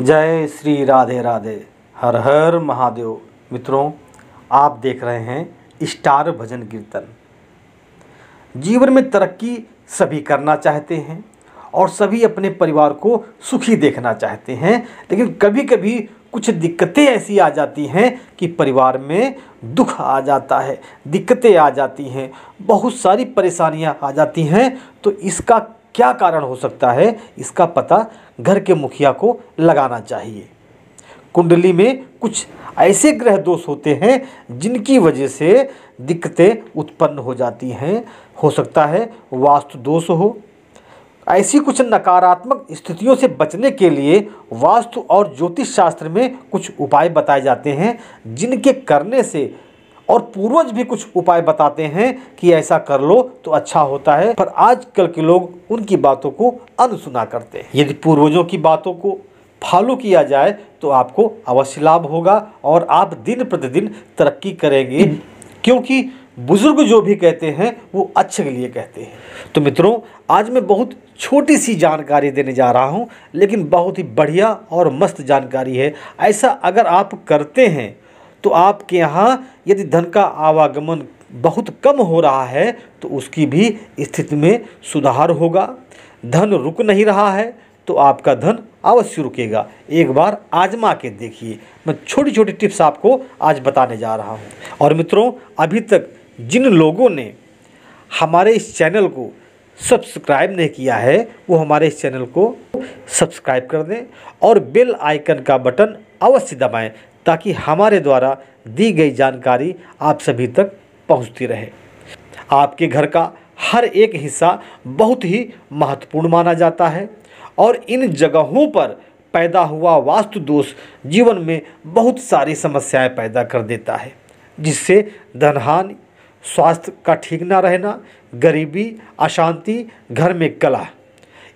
जय श्री राधे राधे हर हर महादेव मित्रों आप देख रहे हैं स्टार भजन कीर्तन जीवन में तरक्की सभी करना चाहते हैं और सभी अपने परिवार को सुखी देखना चाहते हैं लेकिन कभी कभी कुछ दिक्कतें ऐसी आ जाती हैं कि परिवार में दुख आ जाता है दिक्कतें आ जाती हैं बहुत सारी परेशानियां आ जाती हैं तो इसका क्या कारण हो सकता है इसका पता घर के मुखिया को लगाना चाहिए कुंडली में कुछ ऐसे ग्रह दोष होते हैं जिनकी वजह से दिक्कतें उत्पन्न हो जाती हैं हो सकता है वास्तु दोष हो ऐसी कुछ नकारात्मक स्थितियों से बचने के लिए वास्तु और ज्योतिष शास्त्र में कुछ उपाय बताए जाते हैं जिनके करने से और पूर्वज भी कुछ उपाय बताते हैं कि ऐसा कर लो तो अच्छा होता है पर आजकल के लोग उनकी बातों को अनसुना करते हैं यदि पूर्वजों की बातों को फॉलो किया जाए तो आपको अवश्य लाभ होगा और आप दिन प्रतिदिन तरक्की करेंगे क्योंकि बुज़ुर्ग जो भी कहते हैं वो अच्छे के लिए कहते हैं तो मित्रों आज मैं बहुत छोटी सी जानकारी देने जा रहा हूँ लेकिन बहुत ही बढ़िया और मस्त जानकारी है ऐसा अगर आप करते हैं तो आपके यहाँ यदि धन का आवागमन बहुत कम हो रहा है तो उसकी भी स्थिति में सुधार होगा धन रुक नहीं रहा है तो आपका धन अवश्य रुकेगा एक बार आजमा के देखिए मैं छोटी छोटी टिप्स आपको आज बताने जा रहा हूँ और मित्रों अभी तक जिन लोगों ने हमारे इस चैनल को सब्सक्राइब नहीं किया है वो हमारे इस चैनल को सब्सक्राइब कर दें और बेल आइकन का बटन अवश्य दबाएं ताकि हमारे द्वारा दी गई जानकारी आप सभी तक पहुंचती रहे आपके घर का हर एक हिस्सा बहुत ही महत्वपूर्ण माना जाता है और इन जगहों पर पैदा हुआ वास्तु दोष जीवन में बहुत सारी समस्याएं पैदा कर देता है जिससे धनहानि स्वास्थ्य का ठीक ना रहना गरीबी अशांति घर में कला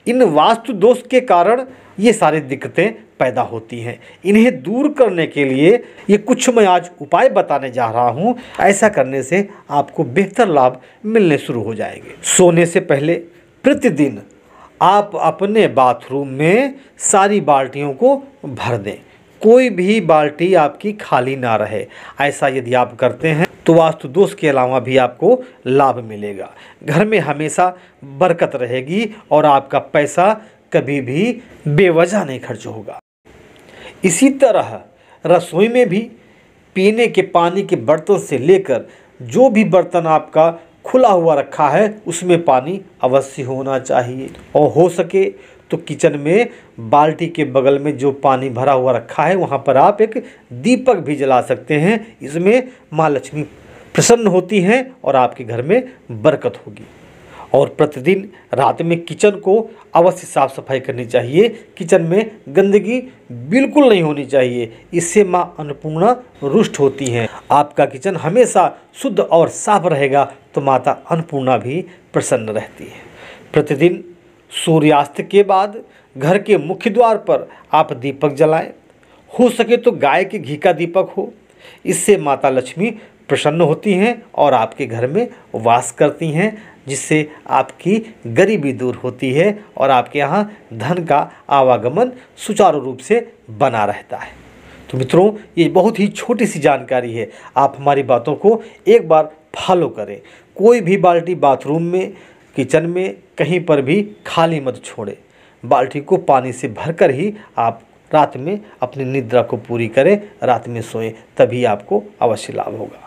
इन वास्तु दोष के कारण ये सारी दिक्कतें पैदा होती हैं इन्हें दूर करने के लिए ये कुछ मैं आज उपाय बताने जा रहा हूँ ऐसा करने से आपको बेहतर लाभ मिलने शुरू हो जाएंगे सोने से पहले प्रतिदिन आप अपने बाथरूम में सारी बाल्टियों को भर दें कोई भी बाल्टी आपकी खाली ना रहे ऐसा यदि आप करते हैं तो वास्तु दोष के अलावा भी आपको लाभ मिलेगा घर में हमेशा बरकत रहेगी और आपका पैसा कभी भी बेवजह नहीं खर्च होगा इसी तरह रसोई में भी पीने के पानी के बर्तन से लेकर जो भी बर्तन आपका खुला हुआ रखा है उसमें पानी अवश्य होना चाहिए और हो सके तो किचन में बाल्टी के बगल में जो पानी भरा हुआ रखा है वहाँ पर आप एक दीपक भी जला सकते हैं इसमें माँ लक्ष्मी प्रसन्न होती हैं और आपके घर में बरकत होगी और प्रतिदिन रात में किचन को अवश्य साफ सफाई करनी चाहिए किचन में गंदगी बिल्कुल नहीं होनी चाहिए इससे माँ अन्नपूर्णा रुष्ट होती हैं आपका किचन हमेशा शुद्ध और साफ रहेगा तो माता अन्नपूर्णा भी प्रसन्न रहती है प्रतिदिन सूर्यास्त के बाद घर के मुख्य द्वार पर आप दीपक जलाएं हो सके तो गाय के घी का दीपक हो इससे माता लक्ष्मी प्रसन्न होती हैं और आपके घर में वास करती हैं जिससे आपकी गरीबी दूर होती है और आपके यहाँ धन का आवागमन सुचारू रूप से बना रहता है तो मित्रों ये बहुत ही छोटी सी जानकारी है आप हमारी बातों को एक बार फॉलो करें कोई भी बाल्टी बाथरूम में किचन में कहीं पर भी खाली मत छोड़ें बाल्टी को पानी से भरकर ही आप रात में अपनी निद्रा को पूरी करें रात में सोएं तभी आपको अवश्य लाभ होगा